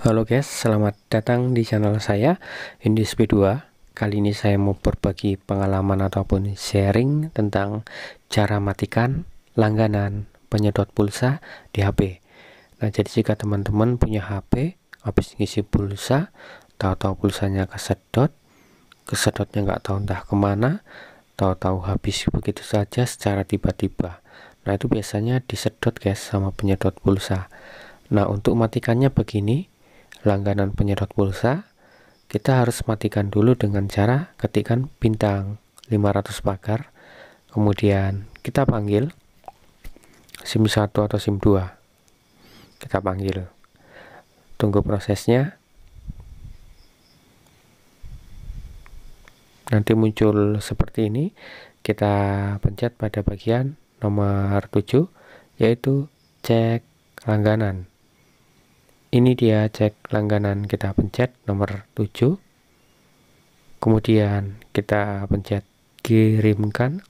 Halo guys, selamat datang di channel saya Indis 2 Kali ini saya mau berbagi pengalaman ataupun sharing tentang cara matikan langganan penyedot pulsa di HP Nah jadi jika teman-teman punya HP, habis ngisi pulsa, tahu-tahu pulsanya kesedot Kesedotnya nggak tahu entah kemana, tahu-tahu habis begitu saja secara tiba-tiba Nah itu biasanya disedot guys sama penyedot pulsa Nah untuk matikannya begini langganan penyedot pulsa, kita harus matikan dulu dengan cara ketikan bintang 500 pagar, kemudian kita panggil SIM 1 atau SIM 2. Kita panggil. Tunggu prosesnya. Nanti muncul seperti ini. Kita pencet pada bagian nomor 7 yaitu cek langganan ini dia cek langganan kita pencet nomor 7 kemudian kita pencet kirimkan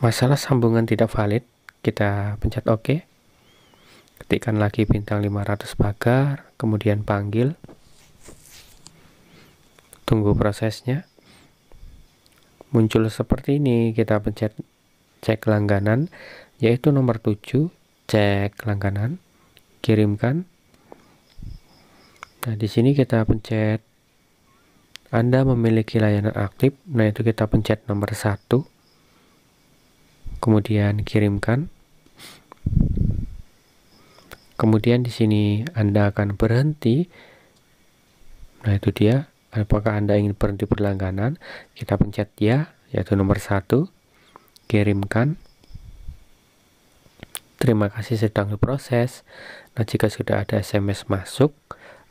masalah sambungan tidak valid kita pencet ok ketikkan lagi bintang 500 pagar kemudian panggil tunggu prosesnya muncul seperti ini kita pencet cek langganan yaitu nomor 7 cek langganan kirimkan nah di sini kita pencet Anda memiliki layanan aktif nah itu kita pencet nomor 1 kemudian kirimkan kemudian di sini Anda akan berhenti nah itu dia apakah Anda ingin berhenti berlangganan kita pencet ya yaitu nomor 1 kirimkan Terima kasih sedang diproses. Nah, jika sudah ada SMS masuk,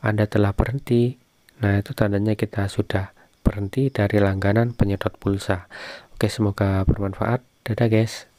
Anda telah berhenti. Nah, itu tandanya kita sudah berhenti dari langganan penyedot pulsa. Oke, semoga bermanfaat. Dadah, guys.